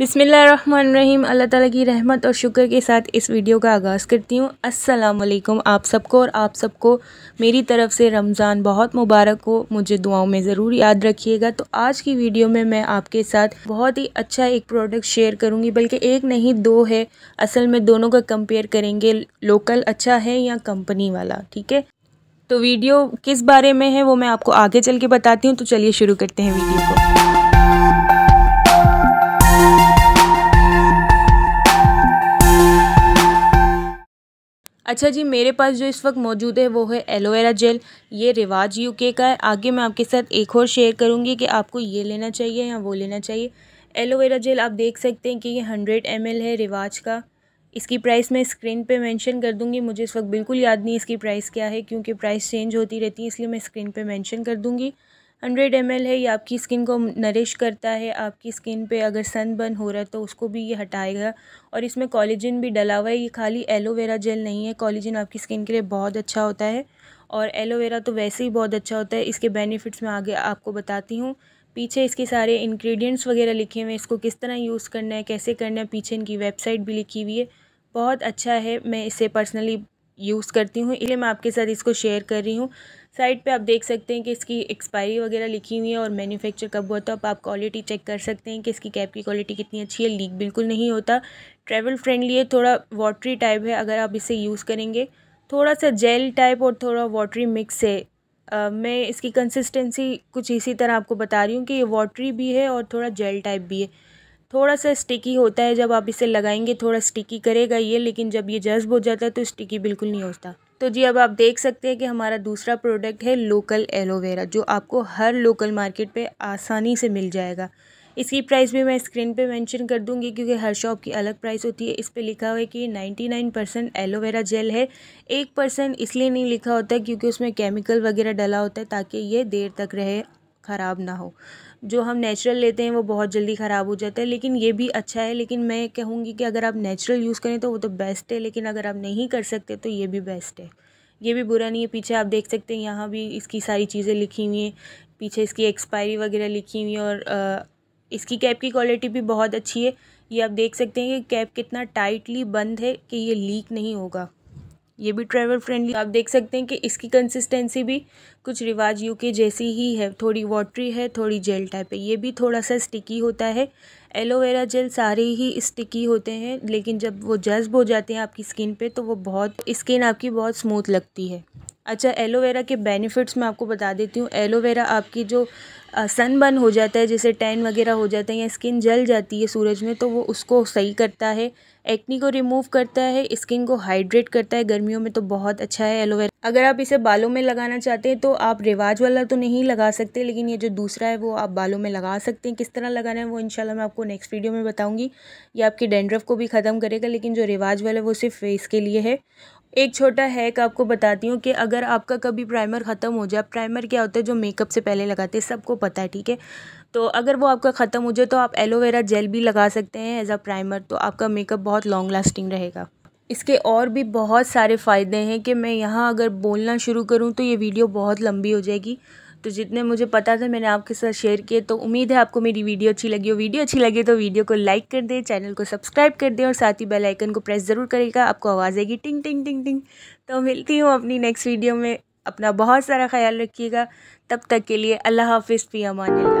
बिसमीम अल्लाह ताला की रहमत और शुक्र के साथ इस वीडियो का आगाज़ करती हूँ असलकुम आप सबको और आप सबको मेरी तरफ़ से रमज़ान बहुत मुबारक हो मुझे दुआओं में ज़रूर याद रखिएगा तो आज की वीडियो में मैं आपके साथ बहुत ही अच्छा एक प्रोडक्ट शेयर करूँगी बल्कि एक नहीं दो है असल में दोनों का कंपेयर करेंगे लोकल अच्छा है या कंपनी वाला ठीक है तो वीडियो किस बारे में है वो मैं आपको आगे चल के बताती हूँ तो चलिए शुरू करते हैं वीडियो को अच्छा जी मेरे पास जो इस वक्त मौजूद है वो है एलोवेरा जेल ये रिवाज यूके का है आगे मैं आपके साथ एक और शेयर करूँगी कि आपको ये लेना चाहिए या वो लेना चाहिए एलोवेरा जेल आप देख सकते हैं कि ये हंड्रेड एम है रिवाज का इसकी प्राइस मैं स्क्रीन पे मेंशन कर दूंगी मुझे इस वक्त बिल्कुल याद नहीं इसकी प्राइस क्या है क्योंकि प्राइस चेंज होती रहती है इसलिए मैं स्क्रीन पे मेंशन कर दूंगी हंड्रेड एम है ये आपकी स्किन को नरिश करता है आपकी स्किन पे अगर सनबर्न हो रहा है तो उसको भी ये हटाएगा और इसमें कॉलिजिन भी डला हुआ है ये खाली एलोवेरा जेल नहीं है कॉलिजिन आपकी स्किन के लिए बहुत अच्छा होता है और एलोवेरा तो वैसे ही बहुत अच्छा होता है इसके बेनिफिट्स मैं आगे आपको बताती हूँ पीछे इसके सारे इन्ग्रीडियंट्स वगैरह लिखे हुए हैं इसको किस तरह यूज़ करना है कैसे करना है पीछे इनकी वेबसाइट भी लिखी हुई है बहुत अच्छा है मैं इसे पर्सनली यूज़ करती हूँ इसलिए मैं आपके साथ इसको शेयर कर रही हूँ साइट पे आप देख सकते हैं कि इसकी एक्सपायरी वगैरह लिखी हुई है और मैन्युफैक्चर कब हुआ तो अब आप क्वालिटी चेक कर सकते हैं कि इसकी कैप की क्वालिटी कितनी अच्छी है लीक बिल्कुल नहीं होता ट्रैवल फ्रेंडली है थोड़ा वाटरी टाइप है अगर आप इसे यूज़ करेंगे थोड़ा सा जेल टाइप और थोड़ा वाटरी मिक्स है आ, मैं इसकी कंसिस्टेंसी कुछ इसी तरह आपको बता रही हूँ कि ये वाटरी भी है और थोड़ा जेल टाइप भी है थोड़ा सा स्टिकी होता है जब आप इसे लगाएंगे थोड़ा स्टिकी करेगा ये लेकिन जब ये जज्ब हो जाता है तो स्टिकी बिल्कुल नहीं होता तो जी अब आप देख सकते हैं कि हमारा दूसरा प्रोडक्ट है लोकल एलोवेरा जो आपको हर लोकल मार्केट पे आसानी से मिल जाएगा इसकी प्राइस भी मैं स्क्रीन पे मेंशन कर दूंगी क्योंकि हर शॉप की अलग प्राइस होती है इस पे लिखा हुआ है कि ninety nine percent aloe vera gel है एक परसेंट इसलिए नहीं लिखा होता क्योंकि उसमें केमिकल वगैरह डला होता है ताकि ये देर तक रहे ख़राब ना हो जो हम नेचुरल लेते हैं वो बहुत जल्दी ख़राब हो जाता है लेकिन ये भी अच्छा है लेकिन मैं कहूँगी कि अगर आप नेचुरल यूज़ करें तो वो तो बेस्ट है लेकिन अगर आप नहीं कर सकते तो ये भी बेस्ट है ये भी बुरा नहीं है पीछे आप देख सकते हैं यहाँ भी इसकी सारी चीज़ें लिखी हुई हैं पीछे इसकी एक्सपायरी वगैरह लिखी हुई है और इसकी कैप की क्वालिटी भी बहुत अच्छी है ये आप देख सकते हैं कि कैप कितना टाइटली बंद है कि ये लीक नहीं होगा ये भी ट्रैवल फ्रेंडली आप देख सकते हैं कि इसकी कंसिस्टेंसी भी कुछ रिवाज यू के जैसी ही है थोड़ी वाटरी है थोड़ी जेल टाइप है ये भी थोड़ा सा स्टिकी होता है एलोवेरा जेल सारे ही स्टिकी होते हैं लेकिन जब वो जज्ब हो जाते हैं आपकी स्किन पे तो वो बहुत स्किन आपकी बहुत स्मूथ लगती है अच्छा एलोवेरा के बेनिफिट्स मैं आपको बता देती हूँ एलोवेरा आपकी जो सनबर्न हो जाता है जैसे टैन वगैरह हो जाता है या स्किन जल जाती है सूरज में तो वो उसको सही करता है एक्नी को रिमूव करता है स्किन को हाइड्रेट करता है गर्मियों में तो बहुत अच्छा है एलोवेरा अगर आप इसे बालों में लगाना चाहते हैं तो आप रिवाज वाला तो नहीं लगा सकते लेकिन ये जो दूसरा है वो आप बालों में लगा सकते हैं किस तरह लगाना है वो इनशाला मैं आपको नेक्स्ट वीडियो में बताऊँगी ये आपके डेंड्रफ को भी ख़त्म करेगा लेकिन जो रिवाज वाला है वो सिर्फ फेस के लिए है एक छोटा हैक आपको बताती हूँ कि अगर आपका कभी प्राइमर ख़त्म हो जाए प्राइमर क्या होता है जो मेकअप से पहले लगाते हैं सबको पता है ठीक है तो अगर वो आपका ख़त्म हो जाए तो आप एलोवेरा जेल भी लगा सकते हैं एज अ प्राइमर तो आपका मेकअप बहुत लॉन्ग लास्टिंग रहेगा इसके और भी बहुत सारे फ़ायदे हैं कि मैं यहाँ अगर बोलना शुरू करूँ तो ये वीडियो बहुत लंबी हो जाएगी तो जितने मुझे पता था मैंने आपके साथ शेयर किए तो उम्मीद है आपको मेरी वीडियो अच्छी लगी हो वीडियो अच्छी लगी तो वीडियो को लाइक कर दें चैनल को सब्सक्राइब कर दें और साथ ही बेल आइकन को प्रेस ज़रूर करेगा आपको आवाज़ आएगी टिंग टिंग टिंग टिंग तो मिलती हूँ अपनी नेक्स्ट वीडियो में अपना बहुत सारा ख्याल रखिएगा तब तक के लिए अल्लाह हाफिज़ फ़ी अमान